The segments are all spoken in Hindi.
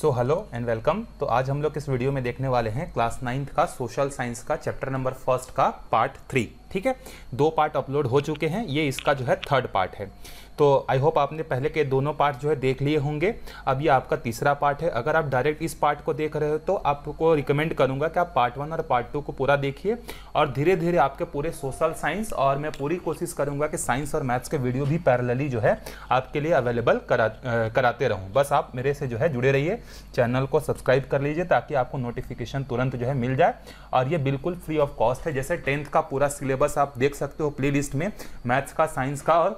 सो हेलो एंड वेलकम तो आज हम लोग इस वीडियो में देखने वाले हैं क्लास नाइन्थ का सोशल साइंस का चैप्टर नंबर फर्स्ट का पार्ट थ्री ठीक है दो पार्ट अपलोड हो चुके हैं ये इसका जो है थर्ड पार्ट है तो आई होप आपने पहले के दोनों पार्ट जो है देख लिए होंगे अब ये आपका तीसरा पार्ट है अगर आप डायरेक्ट इस पार्ट को देख रहे हो तो आपको रिकमेंड करूंगा कि आप पार्ट वन और पार्ट टू को पूरा देखिए और धीरे धीरे आपके पूरे सोशल साइंस और मैं पूरी कोशिश करूंगा कि साइंस और मैथ्स के वीडियो भी पैरलली जो है आपके लिए अवेलेबल करा कराते रहूँ बस आप मेरे से जो है जुड़े रहिए चैनल को सब्सक्राइब कर लीजिए ताकि आपको नोटिफिकेशन तुरंत जो है मिल जाए और ये बिल्कुल फ्री ऑफ कॉस्ट है जैसे टेंथ का पूरा सिलेबस सिलेबस आप देख सकते हो प्लेलिस्ट में मैथ्स का साइंस का और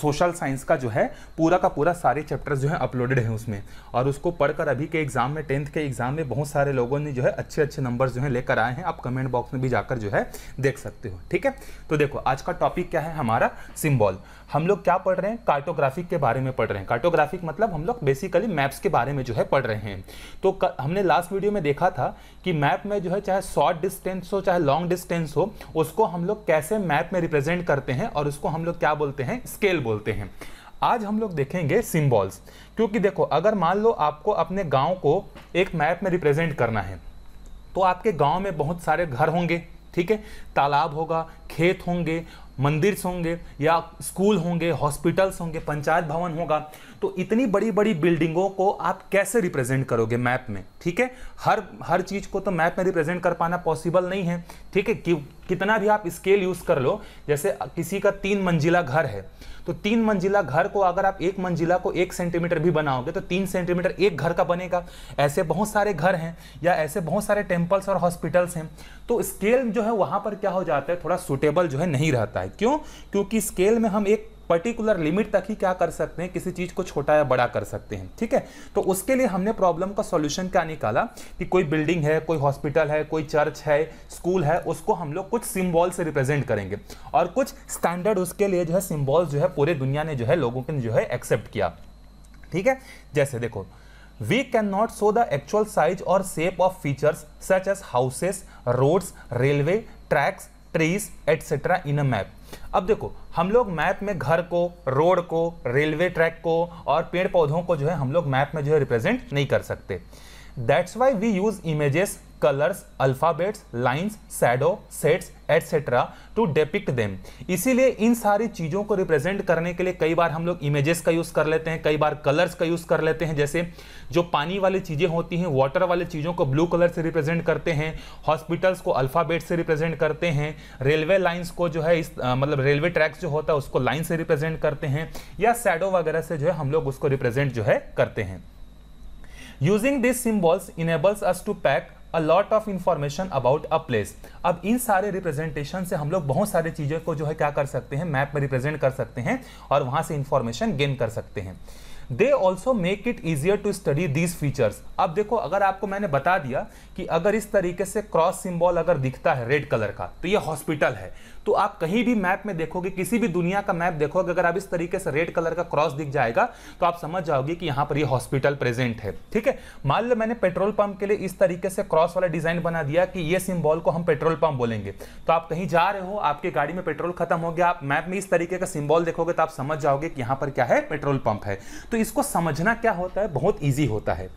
सोशल साइंस का जो है पूरा का पूरा सारे चैप्टर्स जो है अपलोडेड हैं उसमें और उसको पढ़कर अभी के एग्ज़ाम में टेंथ के एग्ज़ाम में बहुत सारे लोगों ने जो है अच्छे अच्छे नंबर्स जो है लेकर आए हैं आप कमेंट बॉक्स में भी जाकर जो है देख सकते हो ठीक है तो देखो आज का टॉपिक क्या है हमारा सिम्बॉल हम लोग क्या पढ़ रहे हैं कार्टोग्राफिक के बारे में पढ़ रहे हैं कार्टोग्राफिक मतलब हम लोग बेसिकली मैप्स के बारे में जो है पढ़ रहे हैं तो हमने लास्ट वीडियो में देखा था कि मैप में जो है चाहे शॉर्ट डिस्टेंस हो चाहे लॉन्ग डिस्टेंस हो उसको हम लोग कैसे मैप में रिप्रेजेंट करते हैं और उसको हम लोग क्या बोलते हैं स्केल स्केल बोलते हैं आज हम लोग देखेंगे सिंबल्स क्योंकि देखो अगर मान लो आपको अपने गांव को एक मैप में रिप्रेजेंट करना है तो आपके गांव में बहुत सारे घर होंगे ठीक है तालाब होगा खेत होंगे मंदिर होंगे या स्कूल होंगे हॉस्पिटल्स होंगे पंचायत भवन होगा तो इतनी बड़ी बड़ी बिल्डिंगों को आप कैसे रिप्रेजेंट करोगे मैप में ठीक है हर हर चीज़ को तो मैप में रिप्रेजेंट कर पाना पॉसिबल नहीं है ठीक है कि, कितना भी आप स्केल यूज़ कर लो जैसे किसी का तीन मंजिला घर है तो तीन मंजिला घर को अगर आप एक मंजिला को एक सेंटीमीटर भी बनाओगे तो तीन सेंटीमीटर एक घर का बनेगा ऐसे बहुत सारे घर हैं या ऐसे बहुत सारे टेम्पल्स और हॉस्पिटल्स हैं तो स्केल जो है वहाँ पर क्या हो जाता है थोड़ा सुटेबल जो है नहीं रहता है है क्यों क्योंकि स्केल में हम एक पर्टिकुलर लिमिट तक ही क्या कर सकते हैं किसी चीज़ को छोटा या बड़ा कर सकते हैं ठीक है तो उसके लिए हमने प्रॉब्लम का सॉल्यूशन क्या निकाला कि कोई बिल्डिंग है कोई हॉस्पिटल है कोई चर्च है स्कूल है उसको हम लोग कुछ सिम्बॉल से रिप्रेजेंट करेंगे और कुछ स्टैंडर्ड उसके लिए जो है सिम्बॉल जो है पूरे दुनिया ने जो है लोगों के जो है एक्सेप्ट किया ठीक है जैसे देखो we can not show the actual size और shape of features such as houses roads railway tracks trees etcetera in a map अब देखो हम लोग मैप में घर को रोड को रेलवे ट्रैक को और पेड़ पौधों को जो है हम लोग मैप में जो है रिप्रेजेंट नहीं कर सकते that's why we use images colours alphabets lines shadow sets etcetera to depict them इसीलिए इन सारी चीज़ों को रिप्रेजेंट करने के लिए कई बार हम लोग इमेजेस का यूज़ कर लेते हैं कई बार कलर्स का यूज़ कर लेते हैं जैसे जो पानी वाली चीज़ें होती हैं वाटर वाली चीज़ों को ब्लू कलर से रिप्रेजेंट करते हैं हॉस्पिटल्स को अल्फ़ाबेट से रिप्रेजेंट करते हैं रेलवे लाइन्स को जो है इस आ, मतलब रेलवे ट्रैक्स जो होता है उसको लाइन से रिप्रेजेंट करते हैं या सैडो वगैरह से जो है हम लोग उसको रिप्रेजेंट जो है करते हैं using these symbols enables us to pack a lot of information about a place अब इन सारे रिप्रेजेंटेशन से हम लोग बहुत सारे चीज़ों को जो है क्या कर सकते हैं मैप में रिप्रेजेंट कर सकते हैं और वहाँ से इन्फॉर्मेशन गेन कर सकते हैं they also make it easier to study these features अब देखो अगर आपको मैंने बता दिया कि अगर इस तरीके से क्रॉस सिम्बॉल अगर दिखता है रेड कलर का तो ये हॉस्पिटल है तो आप कहीं भी मैप में देखोगे किसी भी दुनिया का मैप देखोगे अगर आप इस तरीके से रेड कलर का क्रॉस दिख जाएगा तो आप समझ जाओगे कि यहाँ पर ये हॉस्पिटल प्रेजेंट है ठीक है मान लो मैंने पेट्रोल पंप के लिए इस तरीके से क्रॉस वाला डिजाइन बना दिया कि ये सिम्बॉल को हम पेट्रोल पंप बोलेंगे तो आप कहीं जा रहे हो आपकी गाड़ी में पेट्रोल खत्म हो गया आप मैप में इस तरीके का सिम्बॉल देखोगे तो आप समझ जाओगे कि यहाँ पर क्या है पेट्रोल पंप है तो इसको समझना क्या होता है बहुत ईजी होता है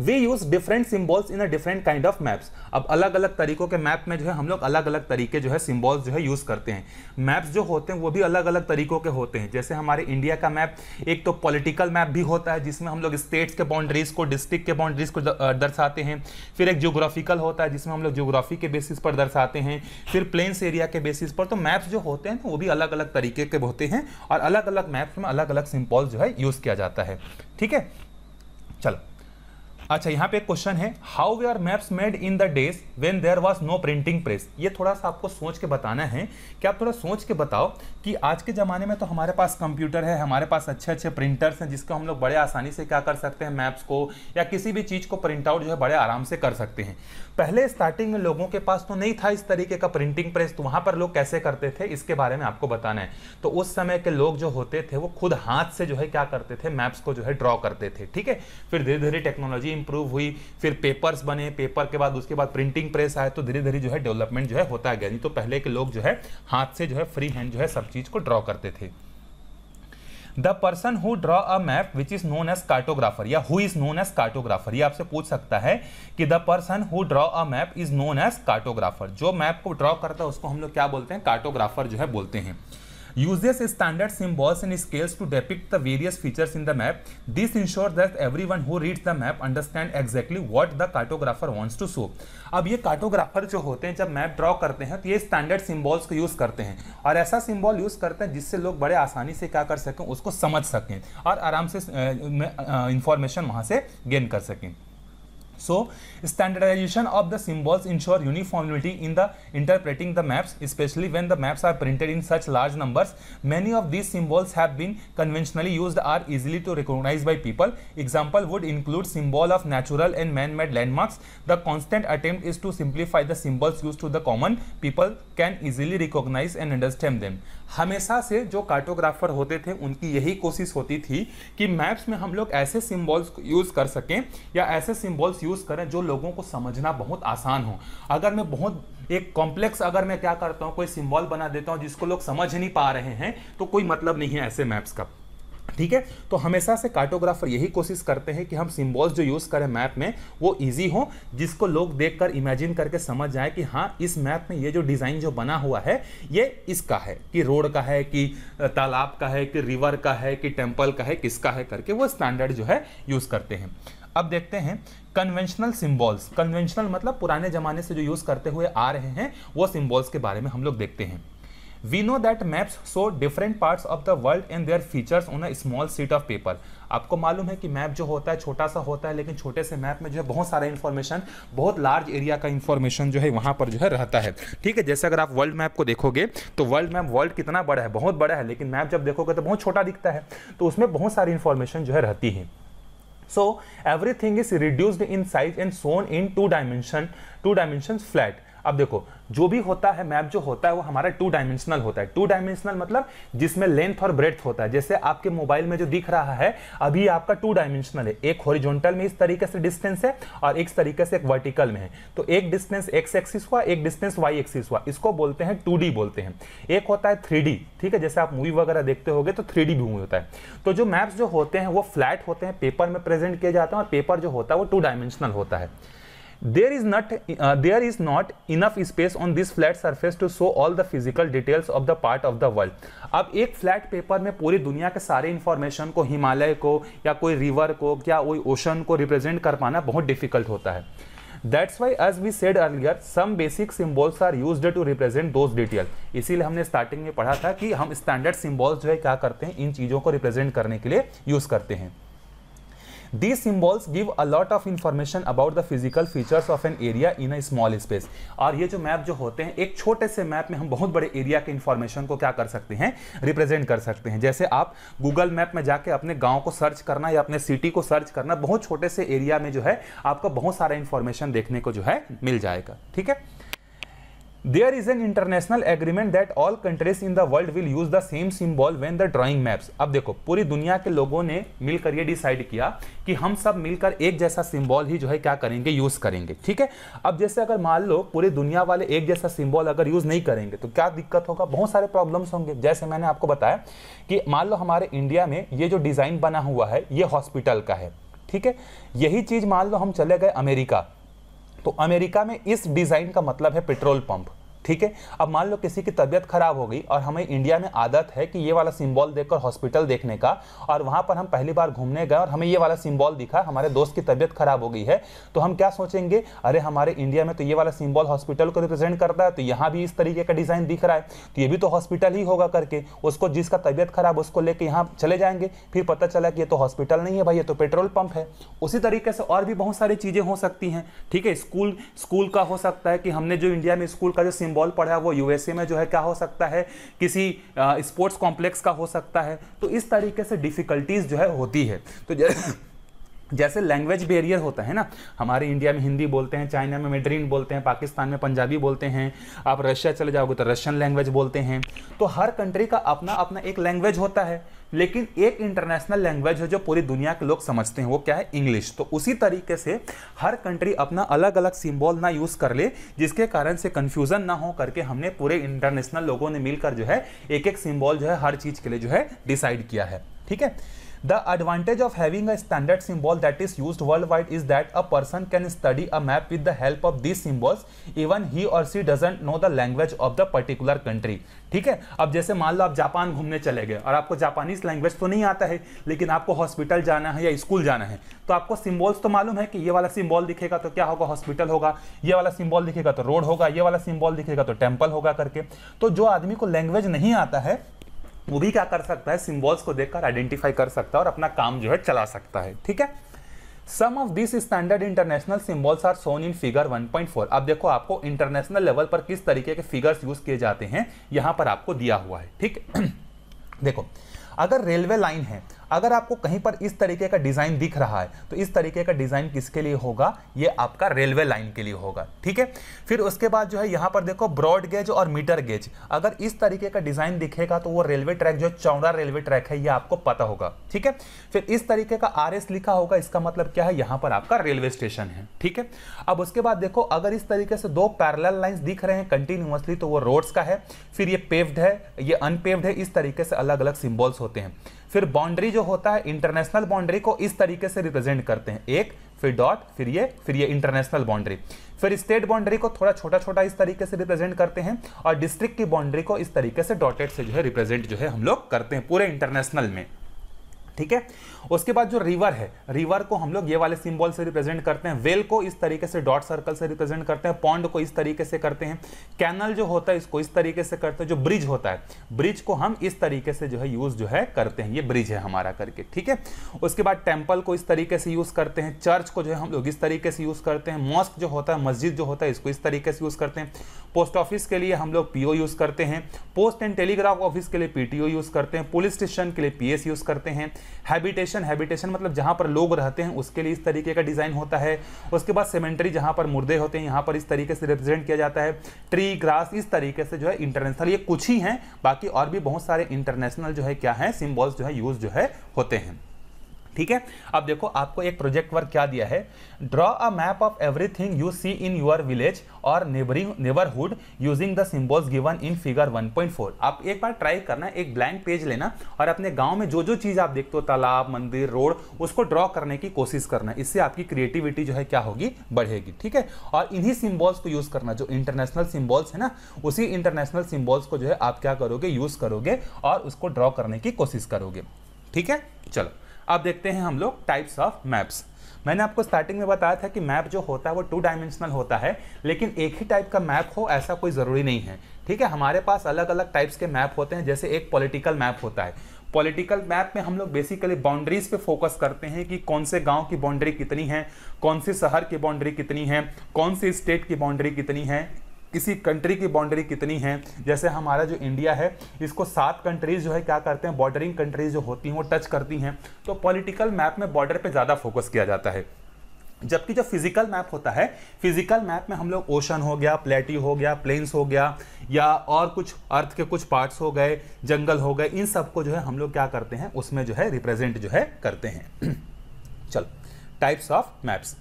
we use different symbols in a different kind of maps अब अलग अलग तरीकों के मैप में जो है हम लोग अलग अलग तरीके जो है सिम्बॉल्स जो है यूज करते हैं मैप्स जो होते हैं वो भी अलग अलग तरीकों के होते हैं जैसे हमारे इंडिया का मैप एक तो पॉलिटिकल मैप भी होता है जिसमें हम लोग स्टेट्स के बाउंड्रीज को डिस्ट्रिक्ट के बाउंड्रीज को दर्शाते हैं फिर एक जियोग्राफिकल होता है जिसमें हम लोग जियोग्राफी के बेसिस पर दर्शाते हैं फिर प्लेन्स एरिया के बेसिस पर तो मैप्स जो होते हैं वो भी अलग अलग तरीके के होते हैं और अलग अलग मैप्स में अलग अलग सिम्बॉल्स जो है यूज़ किया जाता है ठीक है चलो अच्छा यहाँ पे एक क्वेश्चन है how were maps made in the days when there was no printing press ये थोड़ा सा आपको सोच के बताना है कि आप थोड़ा सोच के बताओ कि आज के ज़माने में तो हमारे पास कंप्यूटर है हमारे पास अच्छे अच्छे प्रिंटर्स हैं जिसको हम लोग बड़े आसानी से क्या कर सकते हैं मैप्स को या किसी भी चीज़ को प्रिंट आउट जो है बड़े आराम से कर सकते हैं पहले स्टार्टिंग में लोगों के पास तो नहीं था इस तरीके का प्रिंटिंग प्रेस तो वहाँ पर लोग कैसे करते थे इसके बारे में आपको बताना है तो उस समय के लोग जो होते थे वो खुद हाथ से जो है क्या करते थे मैप्स को जो है ड्रॉ करते थे ठीक है फिर धीरे धीरे टेक्नोलॉजी इंप्रूव हुई फिर पेपर्स बने पेपर के बाद उसके बाद प्रिंटिंग प्रेस आए तो धीरे धीरे जो है डेवलपमेंट जो है होता गया नहीं तो पहले के लोग जो है हाथ से जो है फ्री हैंड जो है सब चीज़ को ड्रॉ करते थे the person who draw a map which is known as cartographer या who is known as cartographer यह आपसे पूछ सकता है कि the person who draw a map is known as cartographer जो मैप को ड्रॉ करता है उसको हम लोग क्या बोलते हैं कार्टोग्राफर जो है बोलते हैं uses standard symbols and scales to depict the various features in the map. This ensures that everyone who reads the map understand exactly what the cartographer wants to show. अब ये कार्टोग्राफर जो होते हैं जब मैप ड्रॉ करते हैं तो ये स्टैंडर्ड सिम्बॉल्स को यूज़ करते हैं और ऐसा सिम्बॉल यूज़ करते हैं जिससे लोग बड़े आसानी से क्या कर सकें उसको समझ सकें और आराम से इंफॉर्मेशन वहाँ से गेन कर सकें So standardization of the symbols ensure uniformity in the interpreting the maps, especially when the maps are printed in such large numbers. Many of these symbols have been conventionally used are easily to recognize by people. Example would include symbol of natural and man-made landmarks. The constant attempt is to simplify the symbols used to the common people can easily recognize and understand them. हमेशा से जो कार्टोग्राफर होते थे उनकी यही कोशिश होती थी कि मैप्स में हम लोग ऐसे सिम्बॉल्स यूज़ कर सकें या ऐसे सिम्बॉल्स यूज़ करें जो लोगों को समझना बहुत आसान हो अगर मैं बहुत एक कॉम्प्लेक्स अगर मैं क्या करता हूँ कोई सिम्बॉल बना देता हूँ जिसको लोग समझ नहीं पा रहे हैं तो कोई मतलब नहीं है ऐसे मैप्स का ठीक है तो हमेशा से कार्टोग्राफर यही कोशिश करते हैं कि हम सिंबल्स जो यूज़ करें मैप में वो इजी हो जिसको लोग देखकर इमेजिन करके समझ जाए कि हाँ इस मैप में ये जो डिज़ाइन जो बना हुआ है ये इसका है कि रोड का है कि तालाब का है कि रिवर का है कि टेम्पल का है किसका है करके वो स्टैंडर्ड जो है यूज़ करते हैं अब देखते हैं कन्वेंशनल सिंबल्स कन्वेंशनल मतलब पुराने ज़माने से जो यूज़ करते हुए आ रहे हैं वो सिंबल्स के बारे में हम लोग देखते हैं we know that maps show different parts of the world and their features on a small sheet of paper आपको मालूम है कि मैप जो होता है छोटा सा होता है लेकिन छोटे से मैप में जो है बहुत सारा इन्फॉर्मेशन बहुत लार्ज एरिया का इन्फॉर्मेशन जो है वहाँ पर जो है रहता है ठीक है जैसे अगर आप वर्ल्ड मैप को देखोगे तो वर्ल्ड मैप वर्ल्ड कितना बड़ा है बहुत बड़ा है लेकिन मैप जब देखोगे तो बहुत छोटा दिखता है तो उसमें बहुत सारी इन्फॉर्मेशन जो है रहती है so everything is reduced in size and shown in two dimension two dimensions flat अब देखो जो भी होता है मैप जो होता है वो हमारा टू डायमेंशनल होता है टू डायमेंशनल मतलब जिसमें लेंथ और ब्रेथ होता है जैसे आपके मोबाइल में जो दिख रहा है अभी आपका टू डायमेंशनल है एक हॉरिजॉन्टल में इस तरीके से डिस्टेंस है और एक तरीके से एक वर्टिकल में है तो एक डिस्टेंस एक्स एक्सिस हुआ एक डिस्टेंस वाई एक्सिस हुआ इसको बोलते हैं टू बोलते हैं एक होता है थ्री ठीक है जैसे आप मूवी वगैरह देखते हो तो थ्री भी मूवी होता है तो जो मैप्स जो होते हैं वो फ्लैट होते हैं पेपर में प्रेजेंट किए जाते हैं और पेपर जो होता है वो टू डायमेंशनल होता है there is not uh, there is not enough space on this flat surface to show all the physical details of the part of the world अब एक फ्लैट पेपर में पूरी दुनिया के सारे इन्फॉर्मेशन को हिमालय को या कोई रिवर को या कोई ओशन को रिप्रेजेंट कर पाना बहुत डिफिकल्ट होता है that's why as we said earlier some basic symbols are used to represent those detail इसीलिए हमने स्टार्टिंग में पढ़ा था कि हम स्टैंडर्ड सिम्बॉल्स जो है क्या करते हैं इन चीज़ों को रिप्रेजेंट करने के लिए यूज़ करते हैं these symbols give a lot of information about the physical features of an area in a small space और ये जो मैप जो होते हैं एक छोटे से मैप में हम बहुत बड़े एरिया के इन्फॉर्मेशन को क्या कर सकते हैं रिप्रेजेंट कर सकते हैं जैसे आप गूगल मैप में जाके अपने गांव को सर्च करना या अपने सिटी को सर्च करना बहुत छोटे से एरिया में जो है आपको बहुत सारा इन्फॉर्मेशन देखने को जो है मिल जाएगा ठीक है there is an international agreement that all countries in the world will use the same symbol when the drawing maps अब देखो पूरी दुनिया के लोगों ने मिलकर ये डिसाइड किया कि हम सब मिलकर एक जैसा सिंबल ही जो है क्या करेंगे यूज करेंगे ठीक है अब जैसे अगर मान लो पूरी दुनिया वाले एक जैसा सिम्बॉल अगर यूज नहीं करेंगे तो क्या दिक्कत होगा बहुत सारे प्रॉब्लम्स होंगे जैसे मैंने आपको बताया कि मान लो हमारे इंडिया में ये जो डिजाइन बना हुआ है ये हॉस्पिटल का है ठीक है यही चीज मान लो हम चले गए अमेरिका तो अमेरिका में इस डिजाइन का मतलब है पेट्रोल पंप ठीक है अब मान लो किसी की तबियत खराब हो गई और हमें इंडिया में आदत है कि ये वाला सिंबल देखकर हॉस्पिटल देखने का और वहां पर हम पहली बार घूमने गए और हमें ये वाला सिंबल दिखा हमारे दोस्त की तबियत खराब हो गई है तो हम क्या सोचेंगे अरे हमारे इंडिया में तो ये वाला सिंबल हॉस्पिटल को रिप्रेजेंट करता है तो यहाँ भी इस तरीके का डिजाइन दिख रहा है तो ये भी तो हॉस्पिटल ही होगा करके उसको जिसका तबियत खराब उसको लेके यहाँ चले जाएंगे फिर पता चला कि ये तो हॉस्पिटल नहीं है भाई ये तो पेट्रोल पंप है उसी तरीके से और भी बहुत सारी चीजें हो सकती हैं ठीक है स्कूल स्कूल का हो सकता है कि हमने जो इंडिया में स्कूल का जो सिंबल सिम्बॉल पड़ा है वो यूएसए में जो है क्या हो सकता है किसी स्पोर्ट्स कॉम्प्लेक्स का हो सकता है तो इस तरीके से डिफ़िकल्टीज जो है होती है तो जैसे लैंग्वेज बैरियर होता है ना हमारे इंडिया में हिंदी बोलते हैं चाइना में मेड्रीन बोलते हैं पाकिस्तान में पंजाबी बोलते हैं आप रशिया चले जाओगे तो रशियन लैंग्वेज बोलते हैं तो हर कंट्री का अपना अपना एक लैंग्वेज होता है लेकिन एक इंटरनेशनल लैंग्वेज है जो पूरी दुनिया के लोग समझते हैं वो क्या है इंग्लिश तो उसी तरीके से हर कंट्री अपना अलग अलग सिंबल ना यूज़ कर ले जिसके कारण से कन्फ्यूज़न ना हो करके हमने पूरे इंटरनेशनल लोगों ने मिलकर जो है एक एक सिम्बॉल जो है हर चीज़ के लिए जो है डिसाइड किया है ठीक है the advantage of having a standard symbol that is use world wide is that a person can study a map with the help of this symbols even he or she doesn't know the language of the particular country ठीक है अब जैसे मान लो आप जापान घूमने चले गए और आपको जापानीज लैंग्वेज तो नहीं आता है लेकिन आपको हॉस्पिटल जाना है या स्कूल जाना है तो आपको सिंबल्स तो मालूम है कि ये वाला सिंबल दिखेगा तो क्या होगा हॉस्पिटल होगा ये वाला सिम्बॉल दिखेगा तो रोड होगा ये वाला सिम्बॉल दिखेगा तो टेम्पल होगा करके तो जो आदमी को लैंग्वेज नहीं आता है वो भी क्या कर सकता है सिंबल्स को देखकर आइडेंटिफाई कर सकता है और अपना काम जो है चला सकता है ठीक है some of this standard international symbols are shown in figure 1.4 अब देखो आपको इंटरनेशनल लेवल पर किस तरीके के फिगर्स यूज किए जाते हैं यहां पर आपको दिया हुआ है ठीक देखो अगर रेलवे लाइन है अगर आपको कहीं पर इस तरीके का डिज़ाइन दिख रहा है तो इस तरीके का डिज़ाइन किसके लिए होगा ये आपका रेलवे लाइन के लिए होगा ठीक है फिर उसके बाद जो है यहां पर देखो ब्रॉड गेज और मीटर गेज अगर इस तरीके का डिज़ाइन दिखेगा तो वो रेलवे ट्रैक जो चौड़ा रेलवे ट्रैक है ये आपको पता होगा ठीक है फिर इस तरीके का आर लिखा होगा इसका मतलब क्या है यहां पर आपका रेलवे स्टेशन है ठीक है अब उसके बाद देखो अगर इस तरीके से दो पैरल लाइन दिख रहे हैं कंटिन्यूसली तो वो रोड्स का है फिर ये पेव्ड है ये अनपेव्ड है इस तरीके से अलग अलग सिम्बॉल्स होते हैं फिर बाउंड्री जो होता है इंटरनेशनल बाउंड्री को इस तरीके से रिप्रेजेंट करते हैं एक फिर डॉट फिर ये फिर ये इंटरनेशनल बाउंड्री फिर स्टेट बाउंड्री को थोड़ा छोटा छोटा इस तरीके से रिप्रेजेंट करते हैं और डिस्ट्रिक्ट की बाउंड्री को इस तरीके से डॉटेड से जो है रिप्रेजेंट जो है हम लोग करते हैं पूरे इंटरनेशनल में ठीक है उसके बाद जो रिवर है रिवर को हम लोग ये वाले सिंबल से रिप्रेजेंट करते हैं वेल को इस तरीके से डॉट सर्कल से रिप्रेजेंट करते हैं पॉन्ड को इस तरीके से करते हैं कैनल जो होता है इसको इस तरीके से करते हैं जो ब्रिज होता है ब्रिज को हम इस तरीके से जो है यूज जो है करते हैं ये ब्रिज है हमारा करके ठीक है उसके बाद टेम्पल को इस तरीके से यूज करते हैं चर्च को जो है हम लोग इस तरीके से यूज करते हैं मॉस्क जो होता है मस्जिद जो होता है इसको इस तरीके से यूज करते हैं पोस्ट ऑफिस के लिए हम लोग पीओ यूज करते हैं पोस्ट एंड टेलीग्राफ ऑफिस के लिए पीटीओ यूज करते हैं पुलिस स्टेशन के लिए पीएस यूज करते हैं हैबिटेशन हैबिटेशन मतलब जहाँ पर लोग रहते हैं उसके लिए इस तरीके का डिज़ाइन होता है उसके बाद सेमेंट्री जहाँ पर मुर्दे होते हैं यहाँ पर इस तरीके से रिप्रेजेंट किया जाता है ट्री ग्रास इस तरीके से जो है इंटरनेशनल ये कुछ ही हैं बाकी और भी बहुत सारे इंटरनेशनल जो है क्या है सिम्बॉल्स जो है यूज़ जो है होते हैं ठीक है अब देखो आपको एक प्रोजेक्ट वर्क क्या दिया है draw a map of everything you see in your village और neighbouring neighbourhood using the symbols given in figure 1.4 आप एक बार ट्राई करना एक ब्लैंक पेज लेना और अपने गांव में जो जो चीज़ आप देखते हो तालाब मंदिर रोड उसको ड्रॉ करने की कोशिश करना इससे आपकी क्रिएटिविटी जो है क्या होगी बढ़ेगी ठीक है और इन्हीं सिम्बॉल्स को यूज़ करना जो इंटरनेशनल सिम्बॉल्स है ना उसी इंटरनेशनल सिम्बॉल्स को जो है आप क्या करोगे यूज़ करोगे और उसको ड्रॉ करने की कोशिश करोगे ठीक है चलो अब देखते हैं हम लोग टाइप्स ऑफ मैप्स मैंने आपको स्टार्टिंग में बताया था कि मैप जो होता है वो टू डायमेंशनल होता है लेकिन एक ही टाइप का मैप हो ऐसा कोई ज़रूरी नहीं है ठीक है हमारे पास अलग अलग टाइप्स के मैप होते हैं जैसे एक पॉलिटिकल मैप होता है पॉलिटिकल मैप में हम लोग बेसिकली बाउंड्रीज पे फोकस करते हैं कि कौन से गांव की बाउंड्री कितनी है कौन से शहर की बाउंड्री कितनी है कौन से स्टेट की बाउंड्री कितनी है किसी कंट्री की बाउंड्री कितनी है जैसे हमारा जो इंडिया है इसको सात कंट्रीज जो है क्या करते हैं बॉर्डरिंग कंट्रीज जो होती हैं वो टच करती हैं तो पॉलिटिकल मैप में बॉर्डर पर ज़्यादा फोकस किया जाता है जबकि जो फिजिकल मैप होता है फिजिकल मैप में हम लोग ओशन हो गया प्लेटी हो गया प्लेन्स हो गया या और कुछ अर्थ के कुछ पार्ट्स हो गए जंगल हो गए इन सबको जो है हम लोग क्या करते हैं उसमें जो है रिप्रेजेंट जो है करते हैं चल types of maps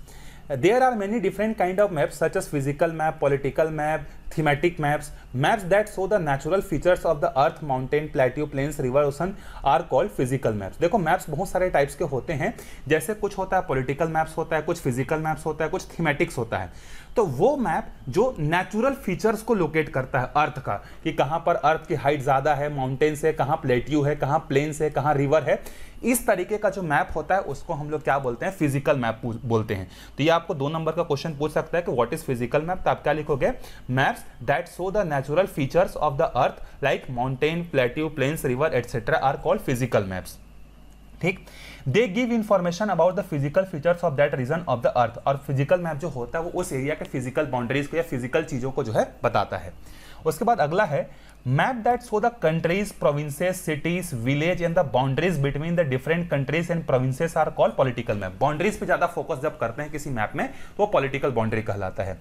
there are many different kind of maps such as physical map political map thematic maps maps that show the natural features of the earth mountain plateau plains river ocean are called physical maps देखो मैप्स बहुत सारे टाइप्स के होते हैं जैसे कुछ होता है पॉलिटिकल मैप्स होता है कुछ फिजिकल मैप्स होता है कुछ थीमेटिक्स होता है तो वो मैप जो नेचुरल फीचर्स को लोकेट करता है अर्थ का कि कहाँ पर अर्थ की हाइट ज़्यादा है माउंटेन्स है कहाँ प्लेट्यू है कहाँ प्लेन्स है कहाँ रिवर है इस तरीके का जो मैप होता है उसको हम लोग क्या बोलते हैं फिजिकल मैप बोलते हैं तो ये आपको दो नंबर का क्वेश्चन पूछ सकता है कि व्हाट इज फिजिकल मैप तो आप क्या लिखोगे maps that show the natural features of the earth like mountain plateau plains river etcetera are called physical maps ठीक they give information about the physical features of that region of the earth और फिजिकल मैप जो होता है वो उस एरिया के फिजिकल बाउंड्रीज को या फिजिकल चीज़ों को जो है बताता है उसके बाद अगला है map that show the countries provinces cities village and the boundaries between the different countries and provinces are called political map boundaries पे ज़्यादा फोकस जब करते हैं किसी मैप में तो वो पॉलिटिकल बाउंड्री कहलाता है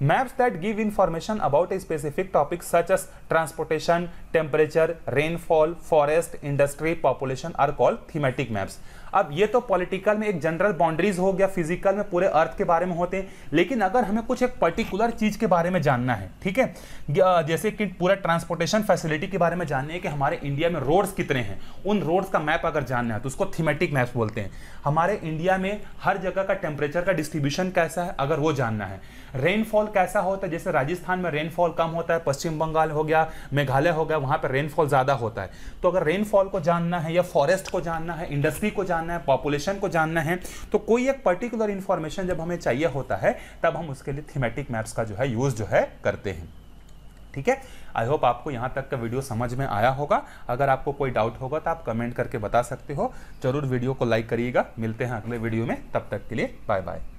Maps that give information about a specific topic such as transportation, temperature, rainfall, forest, industry, population are called thematic maps. अब ये तो पॉलिटिकल में एक जनरल बाउंड्रीज हो गया फिजिकल में पूरे अर्थ के बारे में होते हैं लेकिन अगर हमें कुछ एक पर्टिकुलर चीज के बारे में जानना है ठीक है जैसे कि पूरा ट्रांसपोर्टेशन फैसिलिटी के बारे में जानना है कि हमारे इंडिया में रोड्स कितने हैं उन रोड्स का मैप अगर जानना है तो उसको थीमेटिक मैप बोलते हैं हमारे इंडिया में हर जगह का टेम्परेचर का डिस्ट्रीब्यूशन कैसा है अगर वो जानना है रेनफॉल कैसा होता है जैसे राजस्थान में रेनफॉल कम होता है पश्चिम बंगाल हो गया मेघालय हो गया वहाँ पर रेनफॉल ज़्यादा होता है तो अगर रेनफॉल को जानना है या फॉरेस्ट को जानना है इंडस्ट्री को जानना जानना है पॉपुलेशन को जानना है तो कोई एक पर्टिकुलर इंफॉर्मेशन जब हमें चाहिए होता है तब हम उसके लिए थीमेटिक मैप्स का जो है यूज़ जो है करते हैं ठीक है आई होप आपको यहां तक का वीडियो समझ में आया होगा अगर आपको कोई डाउट होगा तो आप कमेंट करके बता सकते हो जरूर वीडियो को लाइक करिएगा मिलते हैं अगले वीडियो में तब तक के लिए बाय बाय